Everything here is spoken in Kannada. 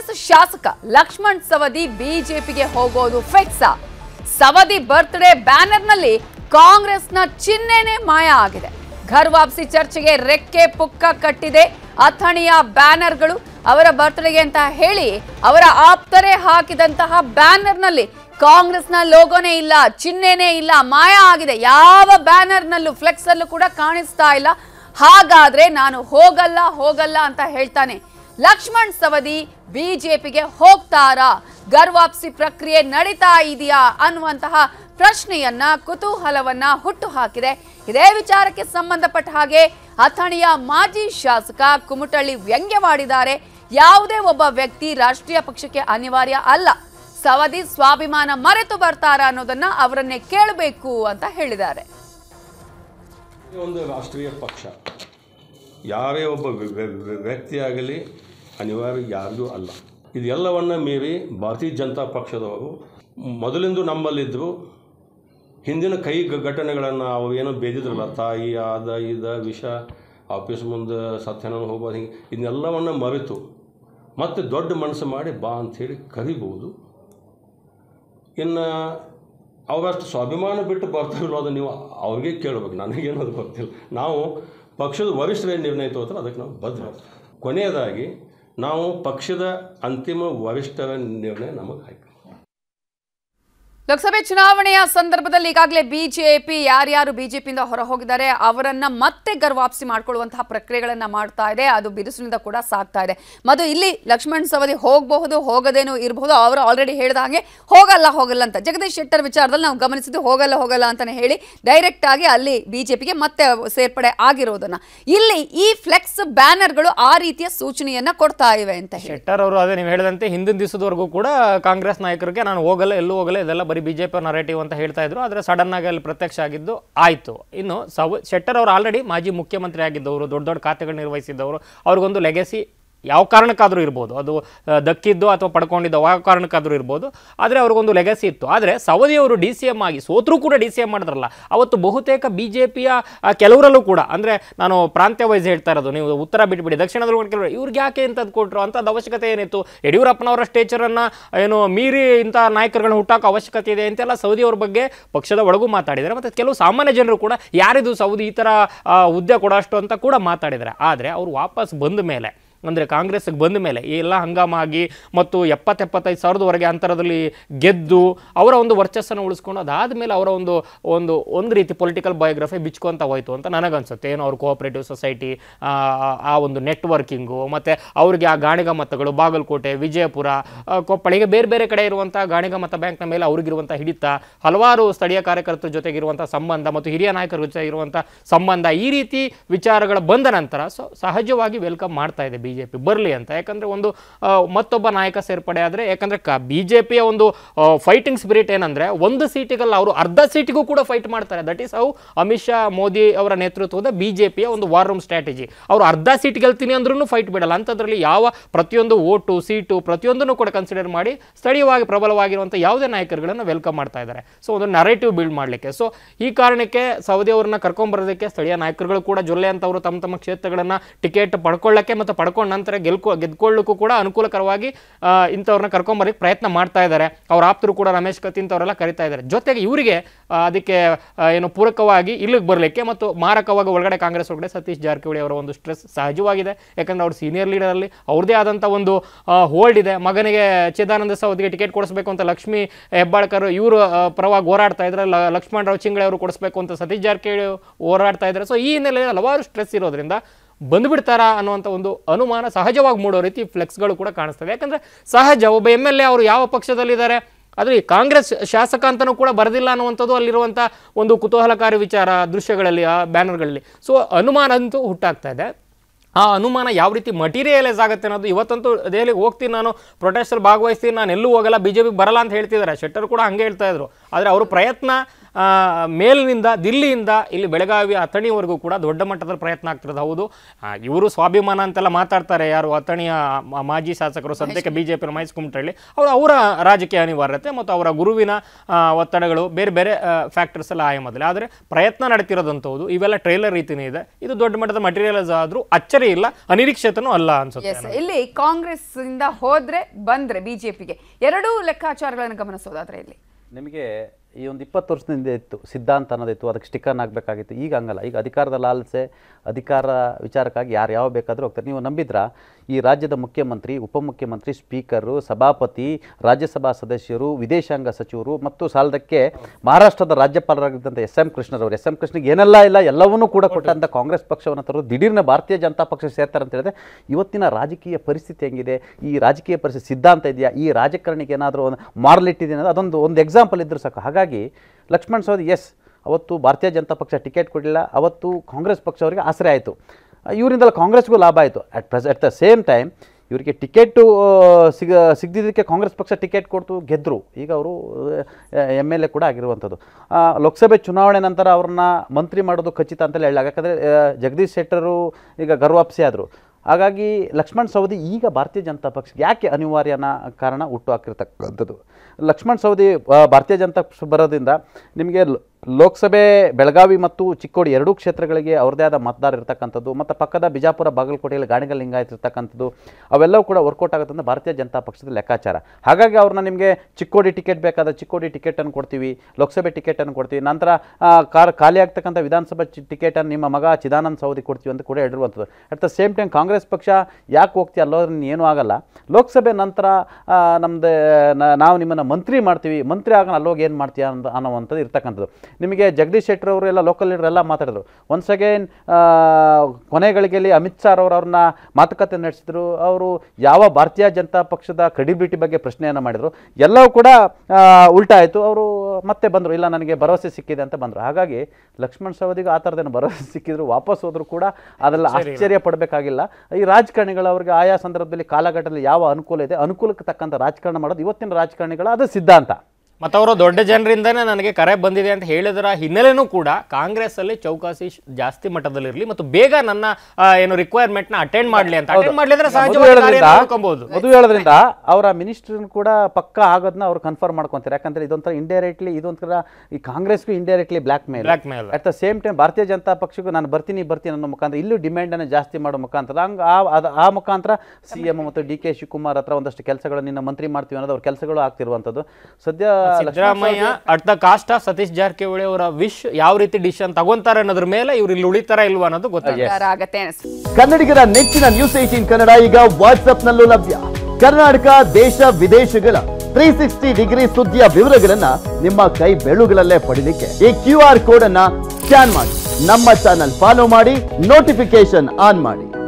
ಕಾಂಗ್ರೆಸ್ ಶಾಸಕ ಲಕ್ಷ್ಮಣ್ ಸವದಿ ಬಿಜೆಪಿಗೆ ಹೋಗೋದು ಫಿಕ್ಸ್ ಸವದಿ ಬರ್ತ್ಡೇ ಬ್ಯಾನರ್ನಲ್ಲಿ ಕಾಂಗ್ರೆಸ್ನ ಚಿಹ್ನೆನೇ ಮಾಯ ಆಗಿದೆ ಘರ್ ವಾಪಸಿ ಚರ್ಚೆಗೆ ರೆಕ್ಕೆ ಪುಕ್ಕ ಕಟ್ಟಿದೆ ಅಥಣಿಯ ಬ್ಯಾನರ್ಗಳು ಅವರ ಬರ್ತ್ಡೇಗೆ ಅಂತ ಹೇಳಿ ಅವರ ಆಪ್ತರೆ ಹಾಕಿದಂತಹ ಬ್ಯಾನರ್ನಲ್ಲಿ ಕಾಂಗ್ರೆಸ್ನ ಲೋಗೋನೇ ಇಲ್ಲ ಚಿಹ್ನೆನೇ ಇಲ್ಲ ಮಾಯ ಆಗಿದೆ ಯಾವ ಬ್ಯಾನರ್ನಲ್ಲೂ ಫ್ಲೆಕ್ಸಲ್ಲೂ ಕೂಡ ಕಾಣಿಸ್ತಾ ಇಲ್ಲ ಹಾಗಾದ್ರೆ ನಾನು ಹೋಗಲ್ಲ ಹೋಗಲ್ಲ ಅಂತ ಹೇಳ್ತಾನೆ ಲಕ್ಷ್ಮಣ್ ಸವದಿ ಬಿಜೆಪಿಗೆ ಹೋಗ್ತಾರಾ ಗರ್ವಾಪ್ಸಿ ಪ್ರಕ್ರಿಯೆ ನಡೀತಾ ಇದೆಯಾ ಅನ್ನುವಂತಹ ಪ್ರಶ್ನೆಯನ್ನ ಕುತೂಹಲವನ್ನ ಹುಟ್ಟು ಹಾಕಿದೆ ಇದೇ ವಿಚಾರಕ್ಕೆ ಸಂಬಂಧಪಟ್ಟ ಹಾಗೆ ಅಥಣಿಯ ಮಾಜಿ ಶಾಸಕ ಕುಮಟಳ್ಳಿ ವ್ಯಂಗ್ಯವಾಡಿದ್ದಾರೆ ಯಾವುದೇ ಒಬ್ಬ ವ್ಯಕ್ತಿ ರಾಷ್ಟ್ರೀಯ ಪಕ್ಷಕ್ಕೆ ಅನಿವಾರ್ಯ ಅಲ್ಲ ಸವದಿ ಸ್ವಾಭಿಮಾನ ಮರೆತು ಬರ್ತಾರ ಅನ್ನೋದನ್ನ ಅವರನ್ನೇ ಕೇಳಬೇಕು ಅಂತ ಹೇಳಿದ್ದಾರೆ ಒಂದು ರಾಷ್ಟ್ರೀಯ ಪಕ್ಷ ಯಾರೇ ಒಬ್ಬ ವ್ಯಕ್ತಿಯಾಗಲಿ ಅನಿವಾರ್ಯ ಯಾರಿಗೂ ಅಲ್ಲ ಇದೆಲ್ಲವನ್ನು ಮೀರಿ ಭಾರತೀಯ ಜನತಾ ಪಕ್ಷದವರು ಮೊದಲಿಂದು ನಮ್ಮಲ್ಲಿದ್ದರು ಹಿಂದಿನ ಕೈ ಘಟನೆಗಳನ್ನು ಅವೇನೋ ಬೇದಿದ್ರಲ್ಲ ತಾಯಿ ಆದ ಇದ ವಿಷ ಆಫೀಸ್ ಮುಂದೆ ಸತ್ಯನ ಹೋಗ್ಬೋದು ಹಿಂಗೆ ಇದನ್ನೆಲ್ಲವನ್ನು ಮರೆತು ಮತ್ತೆ ದೊಡ್ಡ ಮನಸ್ಸು ಮಾಡಿ ಬಾ ಅಂಥೇಳಿ ಕರಿಬೋದು ಇನ್ನು ಅವರಷ್ಟು ಸ್ವಾಭಿಮಾನ ಬಿಟ್ಟು ಬರ್ತಾರಲ್ಲ ಅದು ನೀವು ಅವ್ರಿಗೆ ಕೇಳಬೇಕು ನನಗೇನದು ಗೊತ್ತಿಲ್ಲ ನಾವು ಪಕ್ಷದ ವರಿಷ್ಠರೇನು ನಿರ್ಣಯ ಹೋದ್ರೆ ಅದಕ್ಕೆ ನಾವು ಬದ್ಧ ಕೊನೆಯದಾಗಿ ನಾವು ಪಕ್ಷದ ಅಂತಿಮ ವರಿಷ್ಠರ ನಿರ್ಣಯ ನಮಗೆ ಹಾಕಿ ಲೋಕಸಭೆ ಚುನಾವಣೆಯ ಸಂದರ್ಭದಲ್ಲಿ ಈಗಾಗಲೇ ಬಿಜೆಪಿ ಯಾರ್ಯಾರು ಬಿಜೆಪಿಯಿಂದ ಹೊರ ಹೋಗಿದ್ದಾರೆ ಅವರನ್ನ ಮತ್ತೆ ಗರ್ವಾಪ್ಸಿ ಮಾಡಿಕೊಳ್ಳುವಂತಹ ಪ್ರಕ್ರಿಯೆಗಳನ್ನ ಮಾಡ್ತಾ ಇದೆ ಅದು ಬಿರುಸಿನಿಂದ ಕೂಡ ಸಾಗ್ತಾ ಇದೆ ಮತ್ತು ಇಲ್ಲಿ ಲಕ್ಷ್ಮಣ್ ಸವದಿ ಹೋಗಬಹುದು ಹೋಗದೇನು ಇರಬಹುದು ಅವರು ಆಲ್ರೆಡಿ ಹೇಳಿದ ಹಾಗೆ ಹೋಗಲ್ಲ ಹೋಗಲ್ಲ ಅಂತ ಜಗದೀಶ್ ಶೆಟ್ಟರ್ ವಿಚಾರದಲ್ಲಿ ನಾವು ಗಮನಿಸಿದ್ದು ಹೋಗಲ್ಲ ಹೋಗಲ್ಲ ಅಂತಾನೆ ಹೇಳಿ ಡೈರೆಕ್ಟ್ ಆಗಿ ಅಲ್ಲಿ ಬಿಜೆಪಿಗೆ ಮತ್ತೆ ಸೇರ್ಪಡೆ ಆಗಿರೋದನ್ನ ಇಲ್ಲಿ ಈ ಫ್ಲೆಕ್ಸ್ ಬ್ಯಾನರ್ಗಳು ಆ ರೀತಿಯ ಸೂಚನೆಯನ್ನ ಕೊಡ್ತಾ ಇವೆ ಅಂತ ಶೆಟ್ಟರ್ ಅವರು ಅದೇ ನೀವು ಹೇಳಿದಂತೆ ಹಿಂದಿನ ದಿವಸದವರೆಗೂ ಕೂಡ ಕಾಂಗ್ರೆಸ್ ನಾಯಕರಿಗೆ ನಾನು ಹೋಗಲ್ಲ ಎಲ್ಲೂ ಹೋಗಲ್ಲ ಇದೆಲ್ಲ ಬರೀ ಬರೀ ಬಿ ಜೆ ಪಿ ನರೇಟಿವ್ ಅಂತ ಹೇಳ್ತಾ ಇದ್ರು ಆದರೆ ಸಡನ್ ಆಗಿ ಅಲ್ಲಿ ಪ್ರತ್ಯಕ್ಷ ಆಗಿದ್ದು ಆಯಿತು ಇನ್ನು ಸವ್ ಶೆಟ್ಟರ್ ಅವರು ಆಲ್ರೆಡಿ ಮಾಜಿ ಮುಖ್ಯಮಂತ್ರಿ ಆಗಿದ್ದವರು ದೊಡ್ಡ ದೊಡ್ಡ ಖಾತೆಗಳು ನಿರ್ವಹಿಸಿದ್ದವರು ಅವ್ರಿಗೊಂದು ಲೆಗಸಿ ಯಾವ ಕಾರಣಕ್ಕಾದರೂ ಇರ್ಬೋದು ಅದು ದಕ್ಕಿದ್ದು ಅಥವಾ ಪಡ್ಕೊಂಡಿದ್ದು ಯಾವ ಕಾರಣಕ್ಕಾದರೂ ಇರ್ಬೋದು ಆದರೆ ಅವ್ರಿಗೊಂದು ಲೆಗಸಿ ಇತ್ತು ಆದರೆ ಸವದಿಯವರು ಡಿ ಸಿ ಎಮ್ ಆಗಿ ಸೋತ್ರೂ ಕೂಡ ಡಿ ಸಿ ಎಮ್ ಮಾಡಿದ್ರಲ್ಲ ಅವತ್ತು ಬಹುತೇಕ ಬಿ ಜೆ ಪಿಯ ಕೆಲವರಲ್ಲೂ ಕೂಡ ಅಂದರೆ ನಾನು ಪ್ರಾಂತ್ಯ ವೈಸ್ ಹೇಳ್ತಾ ಇರೋದು ನೀವು ಉತ್ತರ ಬಿಟ್ಬಿಡಿ ದಕ್ಷಿಣದಲ್ಲಿ ಕೆಲವರು ಇವ್ರಿಗೆ ಯಾಕೆ ಇಂಥದ್ದು ಕೊಟ್ಟರು ಅಂಥದ್ದು ಅವಶ್ಯಕತೆ ಏನಿತ್ತು ಯಡಿಯೂರಪ್ಪನವರ ಸ್ಟೇಚರನ್ನು ಏನು ಮೀರಿ ಇಂಥ ನಾಯಕರುಗಳನ್ನ ಹುಟ್ಟಾಕೋ ಅವಶ್ಯಕತೆ ಇದೆ ಅಂತೆಲ್ಲ ಸೌದಿಯವ್ರ ಬಗ್ಗೆ ಪಕ್ಷದ ಒಳಗೂ ಮಾತಾಡಿದ್ದಾರೆ ಮತ್ತು ಕೆಲವು ಸಾಮಾನ್ಯ ಜನರು ಕೂಡ ಯಾರಿದು ಸೌದಿ ಈ ಥರ ಹುದ್ದೆ ಕೊಡೋಷ್ಟು ಅಂತ ಕೂಡ ಮಾತಾಡಿದ್ದಾರೆ ಆದರೆ ಅವರು ವಾಪಸ್ ಬಂದ ಮೇಲೆ ಅಂದರೆ ಕಾಂಗ್ರೆಸ್ಗೆ ಬಂದ ಮೇಲೆ ಈ ಎಲ್ಲ ಹಂಗಾಮಾಗಿ ಮತ್ತು ಎಪ್ಪತ್ತೆಪ್ಪತ್ತೈದು ಸಾವಿರದವರೆಗೆ ಅಂತರದಲ್ಲಿ ಗೆದ್ದು ಅವರ ಒಂದು ವರ್ಚಸ್ಸನ್ನು ಉಳಿಸ್ಕೊಂಡು ಅದಾದ ಮೇಲೆ ಅವರ ಒಂದು ಒಂದು ಒಂದು ರೀತಿ ಪೊಲಿಟಿಕಲ್ ಬಯೋಗ್ರಫಿ ಬಿಚ್ಕೊತ ಹೋಯಿತು ಅಂತ ನನಗನ್ಸುತ್ತೆ ಏನು ಅವ್ರ ಕೋಆಪರೇಟಿವ್ ಸೊಸೈಟಿ ಆ ಒಂದು ನೆಟ್ವರ್ಕಿಂಗು ಮತ್ತು ಅವ್ರಿಗೆ ಆ ಗಾಣಿಗಮತಗಳು ಮತಗಳು ಬಾಗಲಕೋಟೆ ವಿಜಯಪುರ ಕೊಪ್ಪಳಿಗೆ ಬೇರೆ ಬೇರೆ ಕಡೆ ಇರುವಂಥ ಗಾಣಿಗಮತ ಬ್ಯಾಂಕ್ನ ಮೇಲೆ ಅವ್ರಿಗಿರುವಂಥ ಹಿಡಿತ ಹಲವಾರು ಸ್ಥಳೀಯ ಕಾರ್ಯಕರ್ತರ ಜೊತೆಗಿರುವಂಥ ಸಂಬಂಧ ಮತ್ತು ಹಿರಿಯ ನಾಯಕರ ಜೊತೆ ಇರುವಂಥ ಸಂಬಂಧ ಈ ರೀತಿ ವಿಚಾರಗಳು ಬಂದ ನಂತರ ಸೊ ಸಹಜವಾಗಿ ವೆಲ್ಕಮ್ ಮಾಡ್ತಾ ಇದೆ ಬಿ ಬಿಜೆಪಿ ಬರಲಿ ಅಂತ ಯಾಕಂದ್ರೆ ಒಂದು ಮತ್ತೊಬ್ಬ ನಾಯಕ ಸೇರ್ಪಡೆ ಆದರೆ ಯಾಕಂದ್ರೆ ಬಿಜೆಪಿಯ ಒಂದು ಫೈಟಿಂಗ್ ಸ್ಪಿರಿಟ್ ಏನಂದ್ರೆ ಒಂದು ಸೀಟಿಗಲ್ಲ ಅವರು ಅರ್ಧ ಸೀಟಿಗೂ ಕೂಡ ಫೈಟ್ ಮಾಡ್ತಾರೆ ದಟ್ ಈಸ್ ಅವು ಅಮಿತ್ ಶಾ ಮೋದಿ ಅವರ ನೇತೃತ್ವದ ಬಿಜೆಪಿಯ ಒಂದು ವಾರ್ ರೂಮ್ ಸ್ಟ್ರಾಟಜಿ ಅವರು ಅರ್ಧ ಸೀಟ್ ಗೆಲ್ತೀನಿ ಅಂದ್ರೂ ಫೈಟ್ ಬಿಡಲ್ಲ ಅಂಥದ್ರಲ್ಲಿ ಯಾವ ಪ್ರತಿಯೊಂದು ಓಟು ಸೀಟು ಪ್ರತಿಯೊಂದನ್ನು ಕೂಡ ಕನ್ಸಿಡರ್ ಮಾಡಿ ಸ್ಥಳೀಯವಾಗಿ ಪ್ರಬಲವಾಗಿರುವಂಥ ಯಾವುದೇ ನಾಯಕರುಗಳನ್ನು ವೆಲ್ಕಮ್ ಮಾಡ್ತಾ ಇದ್ದಾರೆ ಸೊ ಒಂದು ನರೇಟಿವ್ ಬಿಲ್ಡ್ ಮಾಡಲಿಕ್ಕೆ ಸೊ ಈ ಕಾರಣಕ್ಕೆ ಸೌದಿ ಅವರನ್ನ ಕರ್ಕೊಂಡ್ಬರೋದಕ್ಕೆ ಸ್ಥಳೀಯ ನಾಯಕರುಗಳು ಕೂಡ ಜೊಲ್ಲೆ ಅವರು ತಮ್ಮ ತಮ್ಮ ಕ್ಷೇತ್ರಗಳನ್ನು ಟಿಕೆಟ್ ಪಡ್ಕೊಳ್ಳೋಕ್ಕೆ ಮತ್ತು ಪಡ್ಕೊಂಡು ನಂತರ ಗೆಲ್ಕೊ ಗೆದ್ಕೊಳ್ಳೋಕ್ಕೂ ಕೂಡ ಅನುಕೂಲಕರವಾಗಿ ಇಂಥವ್ರನ್ನ ಕರ್ಕೊಂಬರಕ್ಕೆ ಪ್ರಯತ್ನ ಮಾಡ್ತಾ ಇದ್ದಾರೆ ಅವ್ರ ಆಪ್ತರು ಕೂಡ ರಮೇಶ್ ಕತ್ತಿ ಇಂಥವರೆಲ್ಲ ಕರಿತಾ ಇದ್ದಾರೆ ಜೊತೆಗೆ ಇವರಿಗೆ ಅದಕ್ಕೆ ಏನು ಪೂರಕವಾಗಿ ಇಲ್ಲಿಗೆ ಬರಲಿಕ್ಕೆ ಮತ್ತು ಮಾರಕವಾಗಿ ಒಳಗಡೆ ಕಾಂಗ್ರೆಸ್ ಒಳಗಡೆ ಸತೀಶ್ ಜಾರಕಿಹೊಳಿ ಅವರ ಒಂದು ಸ್ಟ್ರೆಸ್ ಸಹಜವಾಗಿದೆ ಯಾಕಂದರೆ ಅವ್ರ ಸೀನಿಯರ್ ಲೀಡರಲ್ಲಿ ಅವ್ರದೇ ಆದಂಥ ಒಂದು ಹೋಲ್ಡ್ ಇದೆ ಮಗನಿಗೆ ಚಿದಾನಂದ ಸೌದಿಗೆ ಟಿಕೆಟ್ ಕೊಡಿಸ್ಬೇಕು ಅಂತ ಲಕ್ಷ್ಮೀ ಹೆಬ್ಬಾಳ್ಕರ್ ಇವರು ಪರವಾಗಿ ಹೋರಾಡ್ತಾ ಇದ್ದಾರೆ ಲಕ್ಷ್ಮಣರಾವ್ ಚಿಂಗಳೆ ಅವರು ಕೊಡಿಸ್ಬೇಕು ಅಂತ ಸತೀಶ್ ಜಾರಕಿಹೊಳಿ ಹೋರಾಡ್ತಾ ಇದ್ದಾರೆ ಸೊ ಈ ಹಿನ್ನೆಲೆಯಲ್ಲಿ ಹಲವಾರು ಸ್ಟ್ರೆಸ್ ಇರೋದ್ರಿಂದ ಬಂದುಬಿಡ್ತಾರಾ ಅನ್ನುವಂಥ ಒಂದು ಅನುಮಾನ ಸಹಜವಾಗಿ ಮೂಡೋ ರೀತಿ ಫ್ಲೆಕ್ಸ್ಗಳು ಕೂಡ ಕಾಣಿಸ್ತವೆ ಯಾಕಂದರೆ ಸಹಜ ಒಬ್ಬ ಎಮ್ ಎಲ್ ಎ ಅವರು ಯಾವ ಪಕ್ಷದಲ್ಲಿದ್ದಾರೆ ಆದರೆ ಈ ಕಾಂಗ್ರೆಸ್ ಶಾಸಕ ಅಂತಲೂ ಕೂಡ ಬರೆದಿಲ್ಲ ಅನ್ನುವಂಥದ್ದು ಅಲ್ಲಿರುವಂಥ ಒಂದು ಕುತೂಹಲಕಾರಿ ವಿಚಾರ ದೃಶ್ಯಗಳಲ್ಲಿ ಆ ಬ್ಯಾನರ್ಗಳಲ್ಲಿ ಸೊ ಅನುಮಾನ ಅಂತೂ ಹುಟ್ಟಾಗ್ತಾ ಇದೆ ಆ ಅನುಮಾನ ಯಾವ ರೀತಿ ಮಟೀರಿಯಲೈಸ್ ಆಗುತ್ತೆ ಅನ್ನೋದು ಇವತ್ತಂತೂ ದೆಹಲಿಗೆ ಹೋಗ್ತೀನಿ ನಾನು ಪ್ರೊಟೆಸ್ಟಲ್ಲಿ ಭಾಗವಹಿಸ್ತೀನಿ ನಾನು ಎಲ್ಲೂ ಹೋಗಲ್ಲ ಬಿ ಜೆ ಪಿ ಬರಲ್ಲ ಅಂತ ಹೇಳ್ತಿದ್ದಾರೆ ಶೆಟ್ಟರ್ ಕೂಡ ಹಾಗೆ ಹೇಳ್ತಾ ಇದ್ರು ಆದರೆ ಅವರು ಪ್ರಯತ್ನ ಮೇಲಿನಿಂದ ದಿಲ್ಲಿಯಿಂದ ಇಲ್ಲಿ ಬೆಳಗಾವಿ ಅಥಣಿವರೆಗೂ ಕೂಡ ದೊಡ್ಡ ಮಟ್ಟದ ಪ್ರಯತ್ನ ಆಗ್ತಿರೋದು ಹೌದು ಇವರು ಸ್ವಾಭಿಮಾನ ಅಂತೆಲ್ಲ ಮಾತಾಡ್ತಾರೆ ಯಾರು ಅಥಣಿಯ ಮಾಜಿ ಶಾಸಕರು ಸದ್ಯಕ್ಕೆ ಬಿ ಜೆ ಪಿ ಮಹೇಶ್ ಅವರು ಅವರ ರಾಜಕೀಯ ಅನಿವಾರ್ಯತೆ ಮತ್ತು ಅವರ ಗುರುವಿನ ಒತ್ತಡಗಳು ಬೇರೆ ಬೇರೆ ಫ್ಯಾಕ್ಟರ್ಸ್ ಎಲ್ಲ ಆಯಾಮದಲ್ಲಿ ಆದರೆ ಪ್ರಯತ್ನ ನಡೀತಿರೋದಂಥದ್ದು ಇವೆಲ್ಲ ಟ್ರೈಲರ್ ರೀತಿನೇ ಇದೆ ಇದು ದೊಡ್ಡ ಮಟ್ಟದ ಮಟೀರಿಯಲೈಸ್ ಆದರೂ ಅಚ್ಚರಿ ಇಲ್ಲ ಅನಿರೀಕ್ಷಿತನೂ ಅಲ್ಲ ಅನ್ಸುತ್ತೆ ಇಲ್ಲಿ ಕಾಂಗ್ರೆಸ್ ಇಂದ ಹೋದ್ರೆ ಬಂದ್ರೆ ಬಿಜೆಪಿಗೆ ಎರಡೂ ಲೆಕ್ಕಾಚಾರಗಳನ್ನು ಗಮನಿಸೋದಾದ್ರೆ ಇಲ್ಲಿ ನಿಮಗೆ ಈ ಒಂದು ಇಪ್ಪತ್ತು ವರ್ಷದ ಹಿಂದೆ ಇತ್ತು ಸಿದ್ಧಾಂತ ಅನ್ನೋದಿತ್ತು ಅದಕ್ಕೆ ಸ್ಟಿಕನ್ ಆಗಬೇಕಾಗಿತ್ತು ಈಗ ಹಂಗಲ್ಲ ಈಗ ಅಧಿಕಾರದ ಲಾಲಸೆ ಅಧಿಕಾರ ವಿಚಾರಕ್ಕಾಗಿ ಯಾರು ಯಾವ ಬೇಕಾದರೂ ಹೋಗ್ತಾರೆ ನೀವು ನಂಬಿದ್ರ ಈ ರಾಜ್ಯದ ಮುಖ್ಯಮಂತ್ರಿ ಉಪಮುಖ್ಯಮಂತ್ರಿ ಸ್ಪೀಕರು ಸಭಾಪತಿ ರಾಜ್ಯಸಭಾ ಸದಸ್ಯರು ವಿದೇಶಾಂಗ ಸಚಿವರು ಮತ್ತು ಸಾಲದಕ್ಕೆ ಮಹಾರಾಷ್ಟ್ರದ ರಾಜ್ಯಪಾಲರಾಗಿದ್ದಂಥ ಎಸ್ ಎಂ ಕೃಷ್ಣರವರು ಎಸ್ ಎಂ ಕೃಷ್ಣಗೆ ಏನೆಲ್ಲ ಇಲ್ಲ ಎಲ್ಲವನ್ನೂ ಕೂಡ ಕೊಟ್ಟಂಥ ಕಾಂಗ್ರೆಸ್ ಪಕ್ಷವನ್ನು ತರೋದು ದಿಢೀರ್ನ ಭಾರತೀಯ ಜನತಾ ಪಕ್ಷ ಸೇರ್ತಾರೆ ಅಂತ ಹೇಳಿದ್ರೆ ಇವತ್ತಿನ ರಾಜಕೀಯ ಪರಿಸ್ಥಿತಿ ಹೆಂಗಿದೆ ಈ ರಾಜಕೀಯ ಪರಿಸ್ಥಿತಿ ಸಿದ್ಧಾಂತ ಇದೆಯಾ ಈ ರಾಜಕಾರಣಿಗೆ ಏನಾದರೂ ಒಂದು ಮಾರಲಿಟ್ಟಿದೆ ಅನ್ನೋದು ಅದೊಂದು ಒಂದು ಎಕ್ಸಾಂಪಲ್ ಇದ್ದರೂ ಸಾಕು ಹಾಗಾಗಿ ಹಾಗಾಗಿ ಲಕ್ಷ್ಮಣ್ ಸವದಿ ಎಸ್ ಅವತ್ತು ಭಾರತೀಯ ಜನತಾ ಪಕ್ಷ ಟಿಕೆಟ್ ಕೊಡಲಿಲ್ಲ ಅವತ್ತು ಕಾಂಗ್ರೆಸ್ ಪಕ್ಷ ಅವರಿಗೆ ಆಸರೆ ಆಯಿತು ಇವರಿಂದಲ್ಲ ಕಾಂಗ್ರೆಸ್ಗೂ ಲಾಭ ಆಯಿತು at press at the same time ಇವರಿಗೆ ಟಿಕೆಟು ಸಿಗ ಸಿಗದಿದ್ದಕ್ಕೆ ಕಾಂಗ್ರೆಸ್ ಪಕ್ಷ ಟಿಕೆಟ್ ಕೊಡ್ತು ಗೆದ್ದರು ಈಗ ಅವರು ಎಮ್ ಎಲ್ ಎ ಕೂಡ ಆಗಿರುವಂಥದ್ದು ಲೋಕಸಭೆ ಚುನಾವಣೆ ನಂತರ ಅವ್ರನ್ನ ಮಂತ್ರಿ ಮಾಡೋದು ಖಚಿತ ಅಂತಲೇ ಹೇಳಲ್ಲ ಯಾಕಂದರೆ ಜಗದೀಶ್ ಶೆಟ್ಟರು ಈಗ ಗರ್ವಾಪ್ಸಿ ಆದರು ಹಾಗಾಗಿ ಲಕ್ಷ್ಮಣ್ ಸವದಿ ಈಗ ಭಾರತೀಯ ಜನತಾ ಪಕ್ಷಕ್ಕೆ ಯಾಕೆ ಅನಿವಾರ್ಯನ ಕಾರಣ ಹುಟ್ಟು ಹಾಕಿರ್ತಕ್ಕಂಥದ್ದು ಲಕ್ಷ್ಮಣ್ ಸವದಿ ಭಾರತೀಯ ಜನತಾ ಪಕ್ಷ ಬರೋದ್ರಿಂದ ನಿಮಗೆ ಲೋಕಸಭೆ ಬೆಳಗಾವಿ ಮತ್ತು ಚಿಕ್ಕೋಡಿ ಎರಡೂ ಕ್ಷೇತ್ರಗಳಿಗೆ ಅವ್ರದೇ ಆದ ಮತದಾರ ಇರ್ತಕ್ಕಂಥದ್ದು ಮತ್ತು ಪಕ್ಕದ ಬಿಜಾಪುರ ಬಾಗಲಕೋಟೆಯಲ್ಲಿ ಗಾಣಿಗ ಲಿಂಗಾಯತ್ ಇರ್ತಕ್ಕಂಥದ್ದು ಅವೆಲ್ಲವೂ ಕೂಡ ವರ್ಕೌಟ್ ಆಗುತ್ತಂದ್ರೆ ಭಾರತೀಯ ಜನತಾ ಪಕ್ಷದ ಲೆಕ್ಕಾಚಾರ ಹಾಗಾಗಿ ಅವ್ರನ್ನ ನಿಮಗೆ ಚಿಕ್ಕೋಡಿ ಟಿಕೆಟ್ ಬೇಕಾದ ಚಿಕ್ಕೋಡಿ ಟಿಕೆಟನ್ನು ಕೊಡ್ತೀವಿ ಲೋಕಸಭೆ ಟಿಕೆಟನ್ನು ಕೊಡ್ತೀವಿ ನಂತರ ಕಾರ್ ಖಾಲಿ ಆಗ್ತಕ್ಕಂಥ ವಿಧಾನಸಭಾ ಟಿಕೆಟನ್ನು ನಿಮ್ಮ ಮಗ ಚಿದಾನಂದ ಸೌದಿ ಕೊಡ್ತೀವಿ ಅಂತ ಕೂಡ ಹೇಳಿರುವಂಥದ್ದು at the same time Congress ಪಕ್ಷ ಯಾಕೆ ಹೋಗ್ತೀವಿ ಅಲ್ಲೋದ್ರಿಂದ ಏನೂ ಆಗಲ್ಲ ಲೋಕಸಭೆ ನಂತರ ನಮ್ಮದು ನಾವು ನಿಮ್ಮನ್ನು ಮಂತ್ರಿ ಮಾಡ್ತೀವಿ ಮಂತ್ರಿ ಆಗೋಣ ಅಲ್ಲೋಗಿ ಏನು ಮಾಡ್ತೀಯ ಅಂತ ಅನ್ನೋವಂಥದ್ದು ಇರ್ತಕ್ಕಂಥದ್ದು ನಿಮಗೆ ಜಗದೀಶ್ ಶೆಟ್ಟರ್ ಅವರು ಎಲ್ಲ ಲೋಕಲ್ ಎಲ್ಲ ಮಾತಾಡಿದ್ರು ಒನ್ಸ್ ಅಗೇನ್ ಕೊನೆಗಳಿಗೆಯಲ್ಲಿ ಅಮಿತ್ ಶಾ ಅವರು ಅವ್ರನ್ನ ಮಾತುಕತೆ ನಡೆಸಿದ್ರು ಅವರು ಯಾವ ಭಾರತೀಯ ಜನತಾ ಪಕ್ಷದ ಕ್ರೆಡಿಬಿಲಿಟಿ ಬಗ್ಗೆ ಪ್ರಶ್ನೆಯನ್ನು ಮಾಡಿದರು ಎಲ್ಲವೂ ಕೂಡ ಉಲ್ಟಾ ಆಯಿತು ಅವರು ಮತ್ತೆ ಬಂದರು ಇಲ್ಲ ನನಗೆ ಭರವಸೆ ಸಿಕ್ಕಿದೆ ಅಂತ ಬಂದರು ಹಾಗಾಗಿ ಲಕ್ಷ್ಮಣ್ ಸವದಿಗೂ ಆ ಥರದ್ದೇನು ಭರವಸೆ ಸಿಕ್ಕಿದ್ರು ವಾಪಸ್ ಹೋದರೂ ಕೂಡ ಅದೆಲ್ಲ ಆಶ್ಚರ್ಯ ಪಡಬೇಕಾಗಿಲ್ಲ ಈ ರಾಜಕಾರಣಿಗಳು ಅವ್ರಿಗೆ ಆಯಾ ಸಂದರ್ಭದಲ್ಲಿ ಕಾಲಘಟ್ಟದಲ್ಲಿ ಯಾವ ಅನುಕೂಲ ಇದೆ ಅನುಕೂಲಕ್ಕೆ ತಕ್ಕಂಥ ರಾಜಕಾರಣ ಮಾಡೋದು ಇವತ್ತಿನ ರಾಜಕಾರಣಿಗಳ ಅದು ಸಿದ್ಧಾಂತ ಮತ್ತು ಅವರು ದೊಡ್ಡ ಜನರಿಂದನೇ ನನಗೆ ಕರೆ ಬಂದಿದೆ ಅಂತ ಹೇಳಿದ್ರ ಹಿನ್ನೆಲೆಯೂ ಕೂಡ ಕಾಂಗ್ರೆಸ್ಸಲ್ಲಿ ಚೌಕಾಸಿ ಜಾಸ್ತಿ ಮಟ್ಟದಲ್ಲಿರಲಿ ಮತ್ತು ಬೇಗ ನನ್ನ ಏನು ರಿಕ್ವೈರ್ಮೆಂಟ್ನ ಅಟೆಂಡ್ ಮಾಡಲಿ ಅಂತ ಅಟೆಂಡ್ ಮಾಡಲಿದ್ರೆ ಸಹಜವಾಗಿ ಮದುವೆ ಹೇಳೋದ್ರಿಂದ ಅವರ ಮಿನಿಸ್ಟರ್ ಕೂಡ ಪಕ್ಕ ಆಗೋದನ್ನ ಅವ್ರು ಕನ್ಫರ್ಮ್ ಮಾಡ್ಕೊತಾರೆ ಯಾಕಂದ್ರೆ ಇದೊಂಥರ ಇಂಡೈರೆಕ್ಟ್ಲಿ ಇದೊಂಥರ ಈ ಕಾಂಗ್ರೆಸ್ಗೂ indirectly black mail black mail at the same time Bharatiya Janata ಪಕ್ಷಕ್ಕೂ ನಾನು ಬರ್ತೀನಿ ಬರ್ತೀನಿ ಅನ್ನೋ ಮುಖಾಂತರ ಇಲ್ಲೂ ಡಿಮ್ಯಾಂಡನ್ನು ಜಾಸ್ತಿ ಮಾಡೋ ಮುಖಾಂತರ ಹಂಗೆ ಆ ಮುಖಾಂತರ ಸಿ ಎಂ ಮತ್ತು ಡಿ ಕೆ ಶಿವಕುಮಾರ್ ಹತ್ರ ಒಂದಷ್ಟು ಕೆಲಸಗಳು ನಿನ್ನ ಮಂತ್ರಿ ಮಾಡ್ತೀವಿ ಅನ್ನೋದು ಅವ್ರ ಕೆಲಸಗಳು ಆಗ್ತಿರುವಂಥದ್ದು ಸದ್ಯ Siddaramaiah at the cost of Satish Jarkiholi ಅವರ ವಿಶ್ ಯಾವ ರೀತಿ ಡಿಸಿಷನ್ ತಗೊಂತಾರೆ ಅನ್ನೋದ್ರ ಮೇಲೆ ಇವ್ರು ಇಲ್ಲಿ ಉಳಿತಾರ ಇಲ್ವಾ ಅನ್ನೋದು ಗೊತ್ತಾಗುತ್ತೆ ಕನ್ನಡಿಗರ ನೆಚ್ಚಿನ ನ್ಯೂಸ್ ಏಟೀನ್ ಕನ್ನಡ ಈಗ ವಾಟ್ಸ್ಆಪ್ ನಲ್ಲೂ ಲಭ್ಯ ಕರ್ನಾಟಕ ದೇಶ ವಿದೇಶಗಳ ತ್ರೀ ಸಿಕ್ಸ್ಟಿ ಡಿಗ್ರಿ ಸುದ್ದಿಯ ವಿವರಗಳನ್ನ ನಿಮ್ಮ ಕೈ ಬೆಳುಗಳಲ್ಲೇ ಪಡೀಲಿಕ್ಕೆ ಈ ಕ್ಯೂ ಆರ್ ಕೋಡ್ ಅನ್ನ ಸ್ಕ್ಯಾನ್ ಮಾಡಿ ನಮ್ಮ ಚಾನಲ್ ಫಾಲೋ ಮಾಡಿ ನೋಟಿಫಿಕೇಶನ್ ಆನ್ ಮಾಡಿ